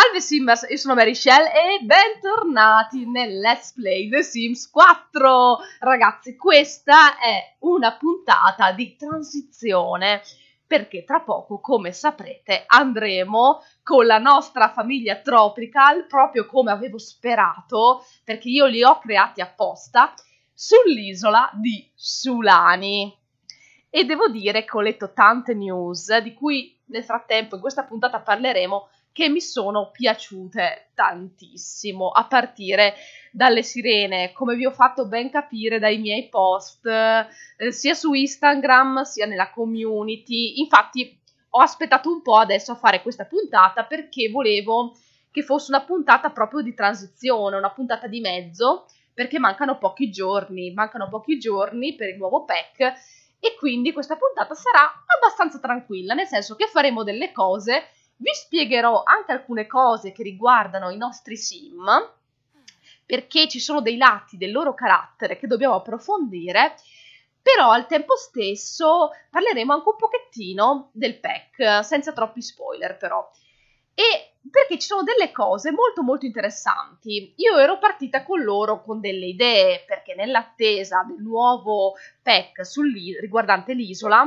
Salve Simbers, io sono Mary Shell e bentornati nel Let's Play The Sims 4. Ragazzi, questa è una puntata di transizione perché tra poco, come saprete, andremo con la nostra famiglia Tropical, proprio come avevo sperato, perché io li ho creati apposta, sull'isola di Sulani. E devo dire che ho letto tante news, di cui nel frattempo in questa puntata parleremo, che mi sono piaciute tantissimo, a partire dalle sirene, come vi ho fatto ben capire dai miei post, eh, sia su Instagram sia nella community. Infatti ho aspettato un po' adesso a fare questa puntata perché volevo che fosse una puntata proprio di transizione, una puntata di mezzo, perché mancano pochi giorni, mancano pochi giorni per il nuovo pack e quindi questa puntata sarà abbastanza tranquilla, nel senso che faremo delle cose vi spiegherò anche alcune cose che riguardano i nostri sim, perché ci sono dei lati del loro carattere che dobbiamo approfondire, però al tempo stesso parleremo anche un pochettino del pack, senza troppi spoiler però. E perché ci sono delle cose molto molto interessanti. Io ero partita con loro con delle idee, perché nell'attesa del nuovo pack sul, riguardante l'isola,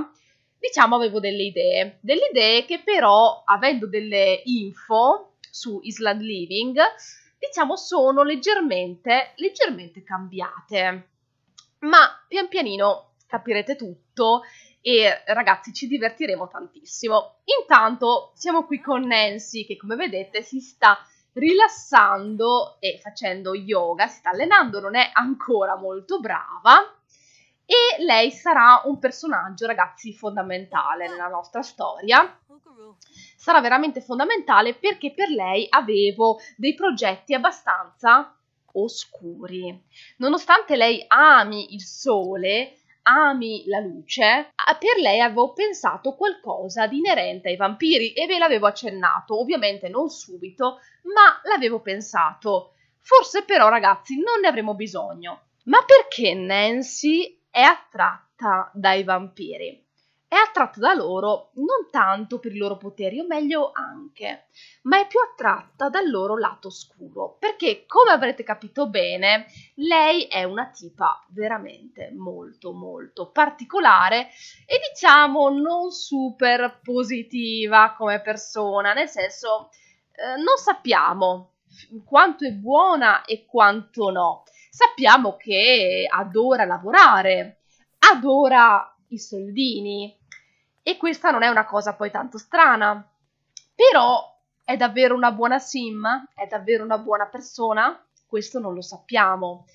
diciamo avevo delle idee, delle idee che però avendo delle info su Island Living, diciamo sono leggermente, leggermente cambiate. Ma pian pianino capirete tutto e ragazzi ci divertiremo tantissimo. Intanto siamo qui con Nancy che come vedete si sta rilassando e facendo yoga, si sta allenando, non è ancora molto brava, e lei sarà un personaggio, ragazzi, fondamentale nella nostra storia. Sarà veramente fondamentale perché per lei avevo dei progetti abbastanza oscuri. Nonostante lei ami il sole, ami la luce, per lei avevo pensato qualcosa di inerente ai vampiri e ve l'avevo accennato, ovviamente non subito, ma l'avevo pensato. Forse però, ragazzi, non ne avremo bisogno. Ma perché Nancy è attratta dai vampiri. È attratta da loro non tanto per i loro poteri, o meglio anche, ma è più attratta dal loro lato scuro, perché come avrete capito bene, lei è una tipa veramente molto molto particolare e diciamo non super positiva come persona, nel senso eh, non sappiamo quanto è buona e quanto no sappiamo che adora lavorare, adora i soldini e questa non è una cosa poi tanto strana. Però è davvero una buona sim? È davvero una buona persona? Questo non lo sappiamo.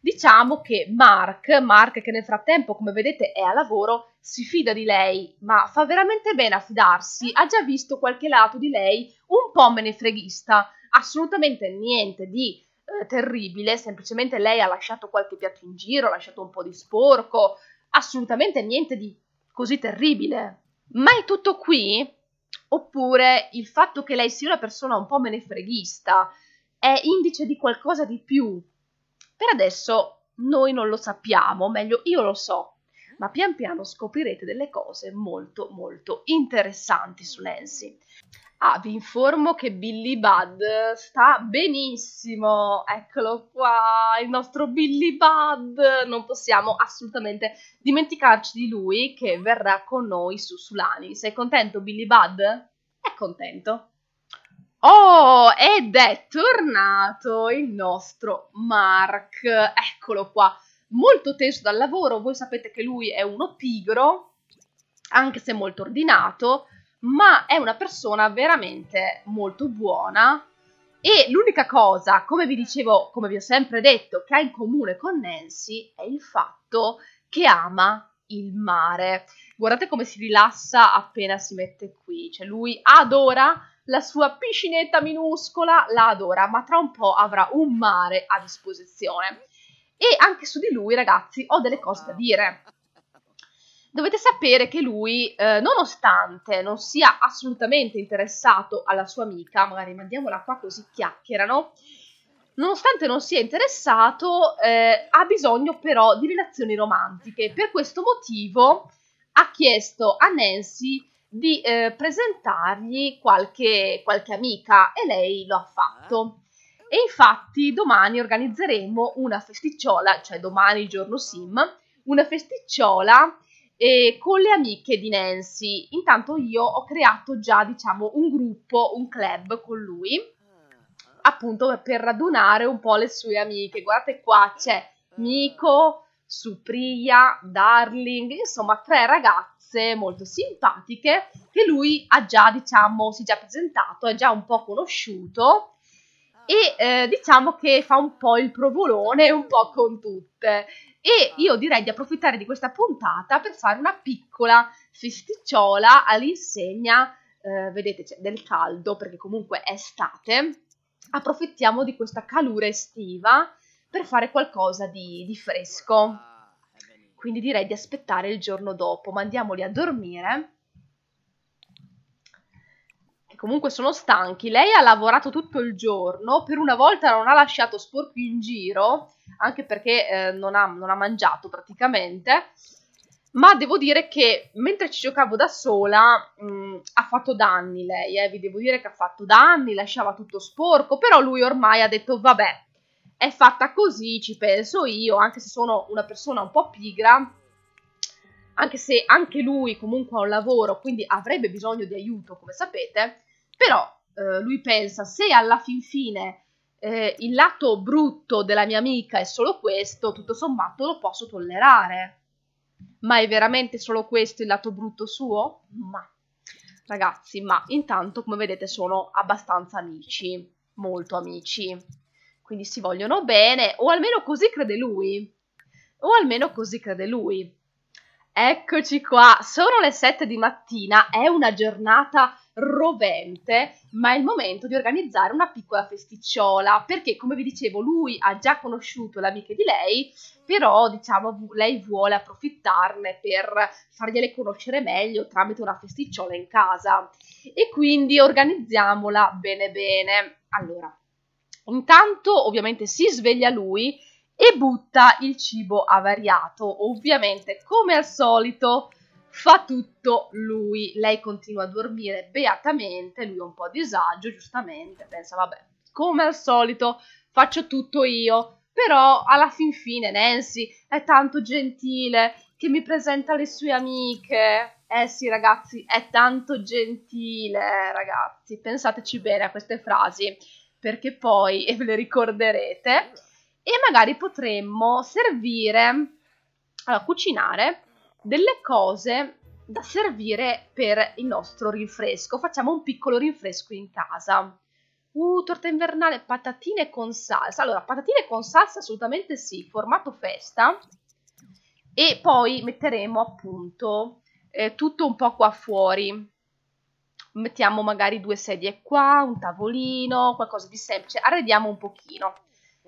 Diciamo che Mark, Mark che nel frattempo, come vedete, è a lavoro, si fida di lei, ma fa veramente bene a fidarsi. Ha già visto qualche lato di lei un po' menefreghista, assolutamente niente di eh, terribile, semplicemente lei ha lasciato qualche piatto in giro, ha lasciato un po' di sporco, assolutamente niente di così terribile. Ma è tutto qui? Oppure il fatto che lei sia una persona un po' menefreghista è indice di qualcosa di più? Per adesso noi non lo sappiamo, meglio io lo so, ma pian piano scoprirete delle cose molto molto interessanti su Nancy. Ah, vi informo che Billy Bud sta benissimo, eccolo qua, il nostro Billy Bud, non possiamo assolutamente dimenticarci di lui che verrà con noi su Sulani. Sei contento Billy Bud? È contento. Oh, ed è tornato il nostro Mark, eccolo qua molto teso dal lavoro, voi sapete che lui è uno pigro, anche se molto ordinato, ma è una persona veramente molto buona e l'unica cosa, come vi dicevo, come vi ho sempre detto, che ha in comune con Nancy è il fatto che ama il mare. Guardate come si rilassa appena si mette qui, cioè lui adora la sua piscinetta minuscola, la adora, ma tra un po' avrà un mare a disposizione. E anche su di lui, ragazzi, ho delle cose da dire. Dovete sapere che lui, eh, nonostante non sia assolutamente interessato alla sua amica, magari mandiamola qua così chiacchierano, nonostante non sia interessato, eh, ha bisogno però di relazioni romantiche. Per questo motivo ha chiesto a Nancy di eh, presentargli qualche, qualche amica e lei lo ha fatto. E infatti domani organizzeremo una festicciola, cioè domani giorno sim, una festicciola eh, con le amiche di Nancy. Intanto io ho creato già, diciamo, un gruppo, un club con lui, appunto per radunare un po' le sue amiche. Guardate qua, c'è Miko, Supria, Darling, insomma tre ragazze molto simpatiche che lui ha già, diciamo, si è già presentato, è già un po' conosciuto e eh, diciamo che fa un po' il provolone un po' con tutte. E io direi di approfittare di questa puntata per fare una piccola festicciola all'insegna, eh, vedete, cioè, del caldo, perché comunque è estate. Approfittiamo di questa calura estiva per fare qualcosa di, di fresco. Quindi direi di aspettare il giorno dopo, mandiamoli a dormire comunque sono stanchi, lei ha lavorato tutto il giorno, per una volta non ha lasciato sporchi in giro, anche perché eh, non, ha, non ha mangiato praticamente, ma devo dire che mentre ci giocavo da sola mh, mm, ha fatto danni lei, eh, vi devo dire che ha fatto danni, lasciava tutto sporco, però lui ormai ha detto vabbè, è fatta così, ci penso io, anche se sono una persona un po' pigra, anche se anche lui comunque ha un lavoro, quindi avrebbe bisogno di aiuto, come sapete, però eh, lui pensa, se alla fin fine eh, il lato brutto della mia amica è solo questo, tutto sommato lo posso tollerare. Ma è veramente solo questo il lato brutto suo? Ma ragazzi, ma intanto come vedete sono abbastanza amici, molto amici. Quindi si vogliono bene, o almeno così crede lui. O almeno così crede lui. Eccoci qua, sono le 7 di mattina, è una giornata rovente, ma è il momento di organizzare una piccola festicciola, perché come vi dicevo lui ha già conosciuto le amiche di lei, però diciamo lei vuole approfittarne per fargliele conoscere meglio tramite una festicciola in casa e quindi organizziamola bene bene. Allora, intanto ovviamente si sveglia lui e butta il cibo avariato, ovviamente come al solito fa tutto lui, lei continua a dormire beatamente, lui è un po' a disagio, giustamente, pensa vabbè, come al solito faccio tutto io, però alla fin fine Nancy è tanto gentile che mi presenta le sue amiche. Eh sì ragazzi, è tanto gentile, ragazzi, pensateci bene a queste frasi, perché poi ve le ricorderete e magari potremmo servire, a cucinare delle cose da servire per il nostro rinfresco. Facciamo un piccolo rinfresco in casa. Uh, torta invernale, patatine con salsa. Allora, patatine con salsa assolutamente sì, formato festa. E poi metteremo appunto eh, tutto un po' qua fuori. Mettiamo magari due sedie qua, un tavolino, qualcosa di semplice. Arrediamo un pochino.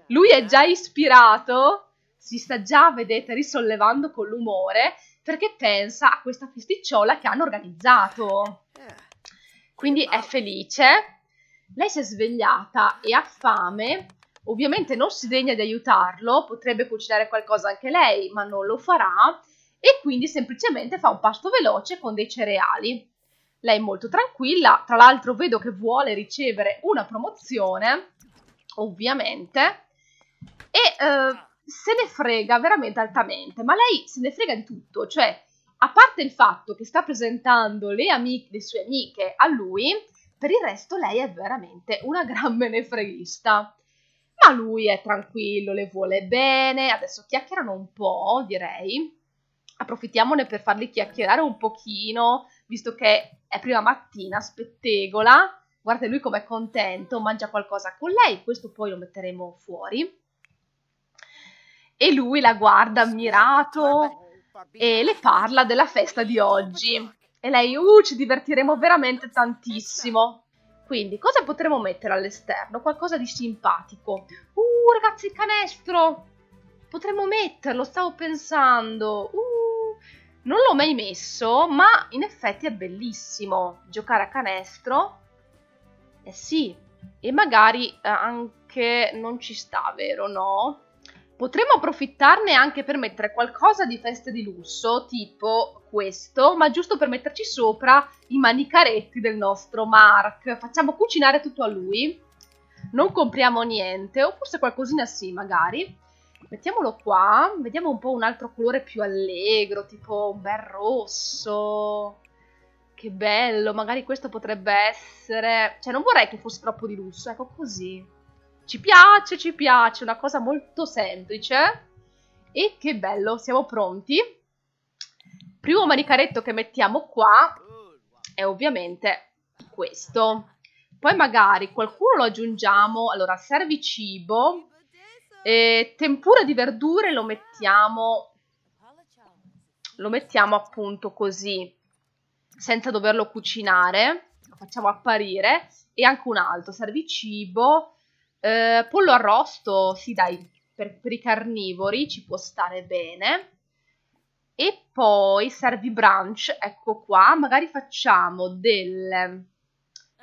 Lui è già ispirato, si sta già, vedete, risollevando con l'umore perché pensa a questa festicciola che hanno organizzato. Eh, quindi è felice, lei si è svegliata e ha fame, ovviamente non si degna di aiutarlo, potrebbe cucinare qualcosa anche lei, ma non lo farà e quindi semplicemente fa un pasto veloce con dei cereali. Lei è molto tranquilla, tra l'altro vedo che vuole ricevere una promozione, ovviamente, e eh, se ne frega veramente altamente, ma lei se ne frega di tutto, cioè a parte il fatto che sta presentando le, amiche, le sue amiche a lui, per il resto lei è veramente una gran benefreghista. Ma lui è tranquillo, le vuole bene, adesso chiacchierano un po', direi. Approfittiamone per farli chiacchierare un pochino, visto che è prima mattina, spettegola. Guarda lui com'è contento, mangia qualcosa con lei, questo poi lo metteremo fuori e lui la guarda ammirato e le parla della festa di oggi. E lei, uh, ci divertiremo veramente tantissimo. Quindi, cosa potremmo mettere all'esterno? Qualcosa di simpatico. Uh, ragazzi, il canestro! Potremmo metterlo, stavo pensando. Uh, non l'ho mai messo, ma in effetti è bellissimo giocare a canestro. Eh sì, e magari eh, anche non ci sta, vero? No? Potremmo approfittarne anche per mettere qualcosa di feste di lusso, tipo questo, ma giusto per metterci sopra i manicaretti del nostro Mark. Facciamo cucinare tutto a lui, non compriamo niente, o forse qualcosina sì magari. Mettiamolo qua, vediamo un po' un altro colore più allegro, tipo un bel rosso. Che bello, magari questo potrebbe essere... Cioè non vorrei che fosse troppo di lusso, ecco così. Ci piace, ci piace, una cosa molto semplice. E che bello, siamo pronti. Primo manicaretto che mettiamo qua è ovviamente questo. Poi magari qualcuno lo aggiungiamo, allora servi cibo, eh, tempura di verdure lo mettiamo, lo mettiamo appunto così, senza doverlo cucinare, lo facciamo apparire, e anche un altro, servi cibo, eh, pollo arrosto, sì dai, per, per i carnivori ci può stare bene. E poi servi brunch, ecco qua, magari facciamo delle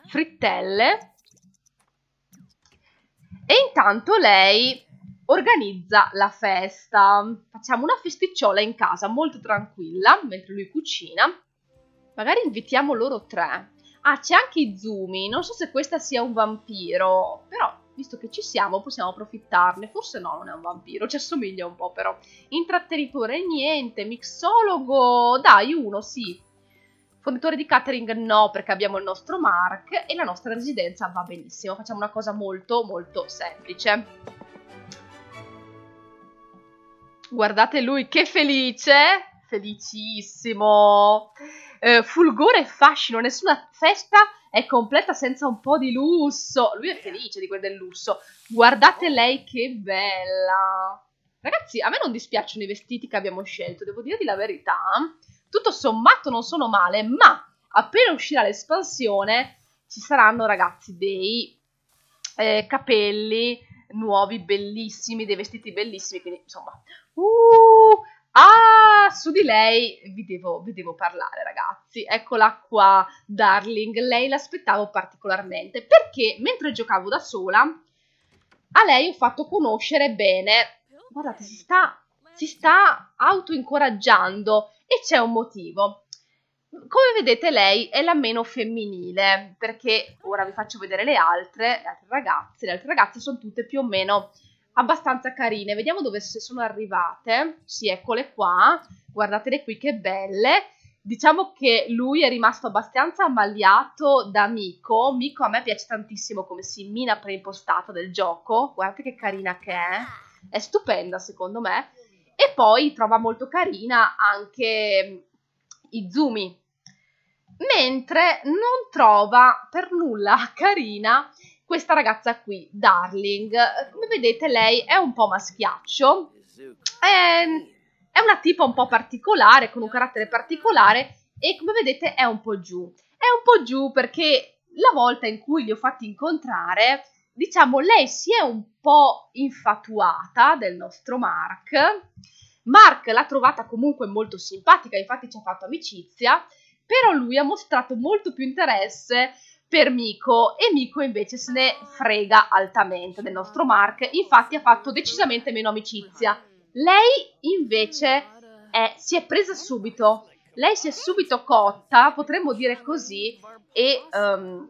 frittelle. E intanto lei organizza la festa. Facciamo una festicciola in casa, molto tranquilla, mentre lui cucina. Magari invitiamo loro tre. Ah, c'è anche Izumi, non so se questa sia un vampiro, però visto che ci siamo possiamo approfittarne, forse no, non è un vampiro, ci assomiglia un po' però. Intrattenitore niente, mixologo, dai uno sì. Fornitore di catering no, perché abbiamo il nostro Mark e la nostra residenza va benissimo, facciamo una cosa molto molto semplice. Guardate lui che felice, felicissimo. Eh, fulgore e fascino, nessuna festa è completa senza un po' di lusso. Lui è felice di quel del lusso. Guardate lei che bella. Ragazzi, a me non dispiacciono i vestiti che abbiamo scelto, devo dirvi la verità. Tutto sommato non sono male, ma appena uscirà l'espansione ci saranno, ragazzi, dei eh, capelli nuovi bellissimi, dei vestiti bellissimi, quindi insomma, uh, Ah, su di lei vi devo, vi devo, parlare, ragazzi. Eccola qua, Darling. Lei l'aspettavo particolarmente perché mentre giocavo da sola, a lei ho fatto conoscere bene. Guardate, si sta, si sta autoincoraggiando e c'è un motivo. Come vedete lei è la meno femminile, perché ora vi faccio vedere le altre, le altre ragazze, le altre ragazze sono tutte più o meno abbastanza carine. Vediamo dove sono arrivate. Sì, eccole qua. Guardatele qui che belle. Diciamo che lui è rimasto abbastanza ammaliato da Miko. Miko a me piace tantissimo come si mina preimpostata del gioco. Guardate che carina che è. È stupenda secondo me. E poi trova molto carina anche i mm, Izumi. Mentre non trova per nulla carina questa ragazza qui, Darling. Come vedete lei è un po' maschiaccio, è, è una tipa un po' particolare, con un carattere particolare e come vedete è un po' giù. È un po' giù perché la volta in cui li ho fatti incontrare, diciamo, lei si è un po' infatuata del nostro Mark. Mark l'ha trovata comunque molto simpatica, infatti ci ha fatto amicizia, però lui ha mostrato molto più interesse per Miko e Miko invece se ne frega altamente del nostro Mark, infatti ha fatto decisamente meno amicizia. Lei invece è, si è presa subito, lei si è subito cotta, potremmo dire così, e um,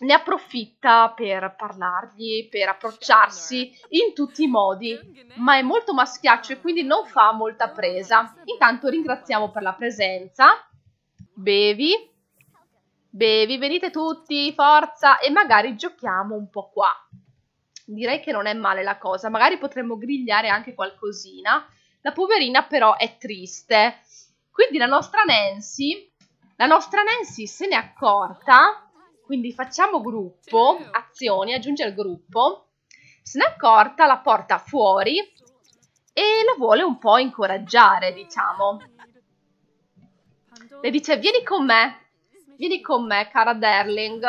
ne approfitta per parlargli, per approcciarsi in tutti i modi, ma è molto maschiaccio e quindi non fa molta presa. Intanto ringraziamo per la presenza, bevi bevi, venite tutti, forza, e magari giochiamo un po' qua. Direi che non è male la cosa, magari potremmo grigliare anche qualcosina. La poverina però è triste. Quindi la nostra Nancy, la nostra Nancy se n'è accorta, quindi facciamo gruppo, azioni, aggiunge al gruppo, se n'è accorta, la porta fuori e la vuole un po' incoraggiare, diciamo. Le dice, vieni con me, Vieni con me, cara Darling.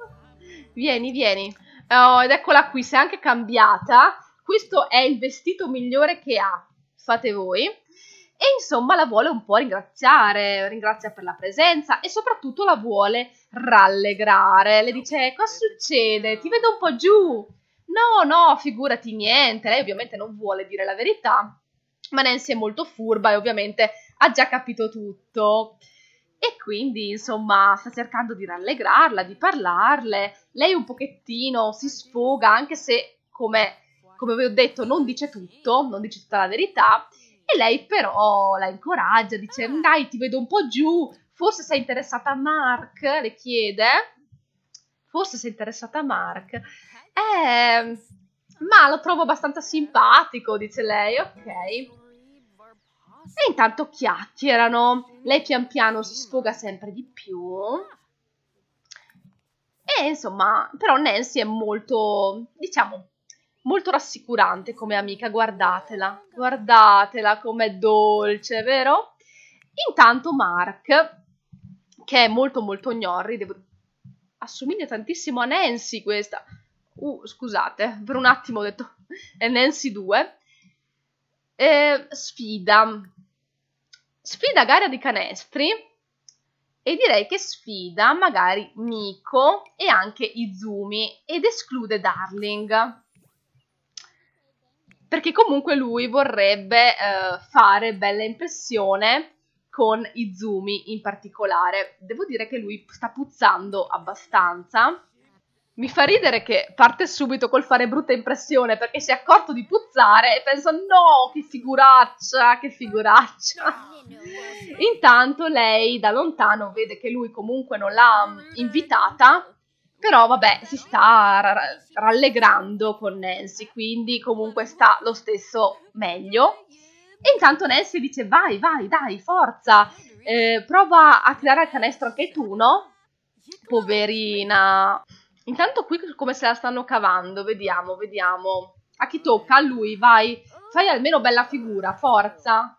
vieni, vieni. Oh, ed eccola qui, si è anche cambiata. Questo è il vestito migliore che ha, fate voi. E insomma la vuole un po' ringraziare, ringrazia per la presenza e soprattutto la vuole rallegrare. Le dice, cosa succede? Ti vedo un po' giù. No, no, figurati niente. Lei ovviamente non vuole dire la verità, ma Nancy è molto furba e ovviamente ha già capito tutto. E quindi, insomma, sta cercando di rallegrarla, di parlarle. Lei un pochettino si sfoga, anche se, come, come vi ho detto, non dice tutto, non dice tutta la verità. E lei però la incoraggia, dice, ah. dai, ti vedo un po' giù, forse sei interessata a Mark, le chiede. Forse sei interessata a Mark. Eh, ma lo trovo abbastanza simpatico, dice lei, ok. E intanto chiacchierano, lei pian piano si sfoga sempre di più. E insomma, però Nancy è molto, diciamo, molto rassicurante come amica, guardatela, guardatela com'è dolce, vero? Intanto Mark, che è molto molto gnorri, devo... assomiglia tantissimo a Nancy questa. Uh, scusate, per un attimo ho detto è Nancy 2. Eh, sfida Sfida gara di canestri e direi che sfida magari Miko e anche Izumi ed esclude Darling. Perché comunque lui vorrebbe eh, fare bella impressione con Izumi in particolare. Devo dire che lui sta puzzando abbastanza mi fa ridere che parte subito col fare brutta impressione perché si è accorto di puzzare e pensa no, che figuraccia, che figuraccia. Intanto lei da lontano vede che lui comunque non l'ha mm, invitata, però vabbè, si sta ra- rallegrando con Nancy, quindi comunque sta lo stesso meglio. E intanto Nancy dice vai, vai, dai, forza, eh, prova a tirare al canestro anche tu, no? Poverina. Intanto qui come se la stanno cavando, vediamo, vediamo. A chi tocca? A lui, vai. Fai almeno bella figura, forza.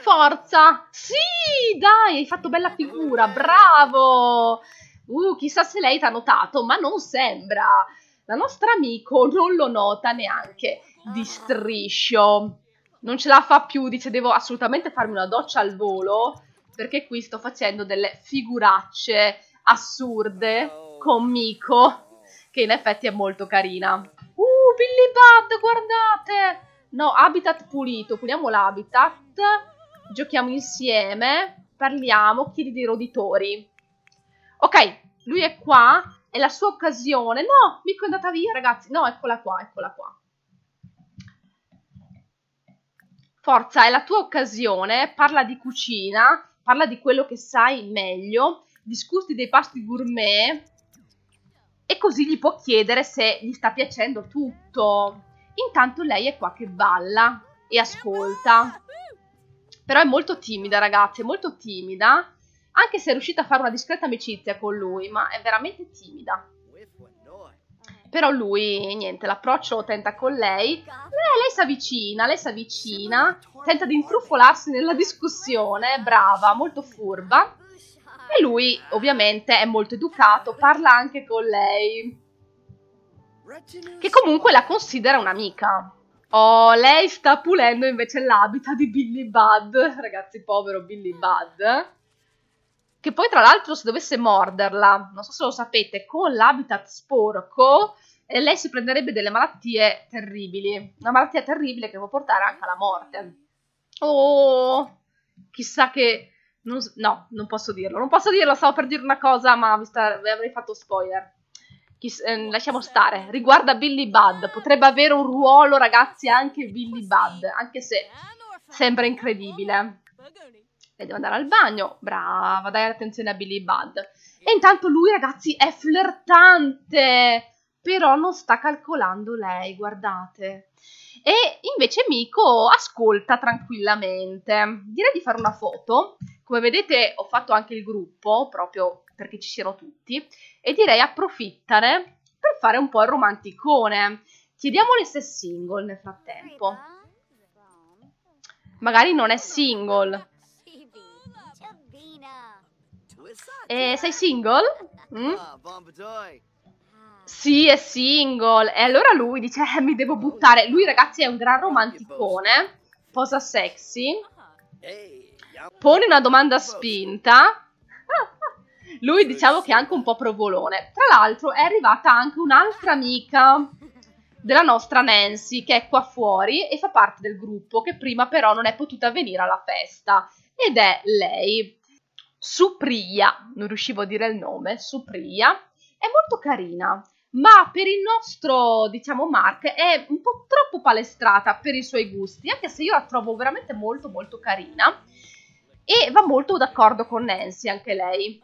Forza! Sì, dai, hai fatto bella figura, bravo! Uh, chissà se lei t'ha notato, ma non sembra. La nostra amico non lo nota neanche di striscio. Non ce la fa più, dice devo assolutamente farmi una doccia al volo perché qui sto facendo delle figuracce assurde con Miko, che in effetti è molto carina. Uh, Billy Bud, guardate! No, habitat pulito, puliamo l'habitat, giochiamo insieme, parliamo, chiedi dei roditori. Ok, lui è qua, è la sua occasione. No, Miko è andata via, ragazzi. No, eccola qua, eccola qua. Forza, è la tua occasione, parla di cucina, parla di quello che sai meglio, discuti dei pasti gourmet, e così gli può chiedere se gli sta piacendo tutto. Intanto lei è qua che balla e ascolta. Però è molto timida, ragazzi, è molto timida. Anche se è riuscita a fare una discreta amicizia con lui, ma è veramente timida. Però lui, niente, l'approccio tenta con lei. Lei, lei si avvicina, lei si avvicina, tenta di intrufolarsi nella discussione, brava, molto furba. E lui ovviamente è molto educato, parla anche con lei, che comunque la considera un'amica. Oh, lei sta pulendo invece l'abita di Billy Bud, ragazzi, povero Billy Bud. Che poi, tra l'altro, se dovesse morderla, non so se lo sapete, con l'habitat sporco, eh, lei si prenderebbe delle malattie terribili. Una malattia terribile che può portare anche alla morte. Oh, chissà che non, no, non posso dirlo. Non posso dirlo, stavo per dire una cosa, ma vi, sta, vi avrei fatto spoiler. Chi, eh, lasciamo stare. Riguarda Billy Budd. Potrebbe avere un ruolo, ragazzi, anche Billy Budd. Anche se sembra incredibile. E devo andare al bagno. Brava, dai attenzione a Billy Budd. E intanto lui, ragazzi, è flirtante. Però non sta calcolando lei, guardate. E invece Miko ascolta tranquillamente. Direi di fare una foto come vedete ho fatto anche il gruppo, proprio perché ci siano tutti, e direi approfittare per fare un po' il romanticone. Chiediamole se è single nel frattempo. Magari non è single. E eh, sei single? Mm? Sì, è single. E allora lui dice, eh, mi devo buttare. Lui, ragazzi, è un gran romanticone. Posa sexy. Ehi pone una domanda spinta. Lui diciamo che è anche un po' provolone. Tra l'altro è arrivata anche un'altra amica della nostra Nancy che è qua fuori e fa parte del gruppo che prima però non è potuta venire alla festa ed è lei. Supria, non riuscivo a dire il nome, Supria, è molto carina, ma per il nostro, diciamo, Mark è un po' troppo palestrata per i suoi gusti, anche se io la trovo veramente molto molto carina e va molto d'accordo con Nancy anche lei.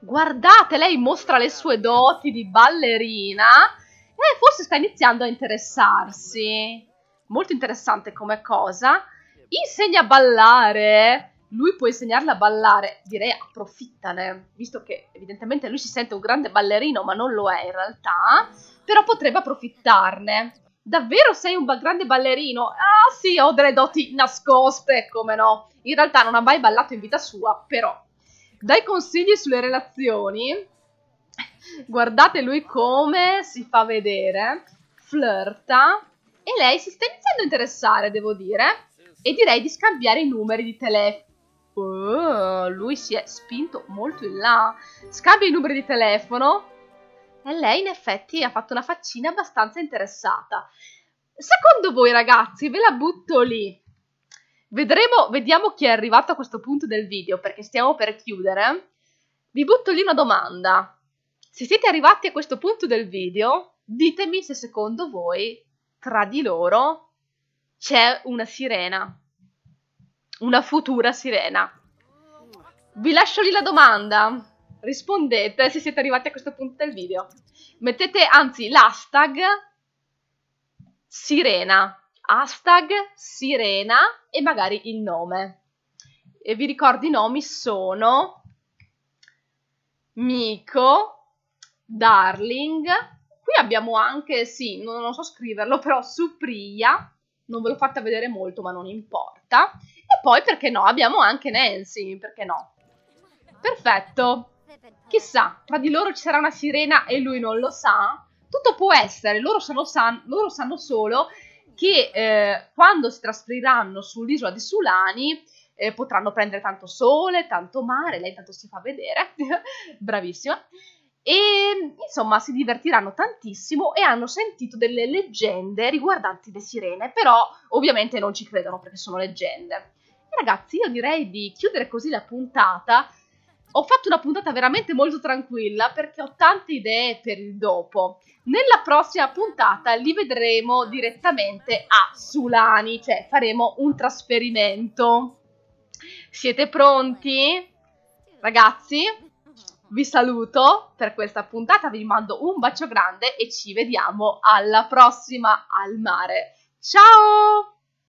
Guardate, lei mostra le sue doti di ballerina e forse sta iniziando a interessarsi. Molto interessante come cosa. Insegna a ballare. Lui può insegnarla a ballare, direi approfittane, visto che evidentemente lui si sente un grande ballerino, ma non lo è in realtà, però potrebbe approfittarne. Davvero sei un grande ballerino? Ah sì, ho delle doti nascoste, come no? In realtà non ha mai ballato in vita sua, però. Dai consigli sulle relazioni, guardate lui come si fa vedere, flirta, e lei si sta iniziando a interessare, devo dire, e direi di scambiare i numeri di telefono. Oh, lui si è spinto molto in là. Scambia i numeri di telefono e lei in effetti ha fatto una faccina abbastanza interessata. Secondo voi ragazzi, ve la butto lì. Vedremo, vediamo chi è arrivato a questo punto del video perché stiamo per chiudere. Vi butto lì una domanda. Se siete arrivati a questo punto del video, ditemi se secondo voi tra di loro c'è una sirena. Una futura sirena. Vi lascio lì la domanda rispondete se siete arrivati a questo punto del video. Mettete, anzi, l'hashtag sirena, hashtag sirena e magari il nome. E vi ricordo i nomi sono Miko, Darling, qui abbiamo anche, sì, non, non so scriverlo, però Supria, non ve l'ho fatta vedere molto ma non importa. E poi, perché no, abbiamo anche Nancy, perché no? Perfetto, Chissà, tra di loro ci sarà una sirena e lui non lo sa. Tutto può essere, loro, san, loro sanno solo che eh, quando si trasferiranno sull'isola di Sulani eh, potranno prendere tanto sole, tanto mare, lei tanto si fa vedere, bravissima. E insomma si divertiranno tantissimo e hanno sentito delle leggende riguardanti le sirene, però ovviamente non ci credono perché sono leggende. E ragazzi, io direi di chiudere così la puntata ho fatto una puntata veramente molto tranquilla perché ho tante idee per il dopo. Nella prossima puntata li vedremo direttamente a Sulani, cioè faremo un trasferimento. Siete pronti? Ragazzi, vi saluto per questa puntata, vi mando un bacio grande e ci vediamo alla prossima al mare. Ciao!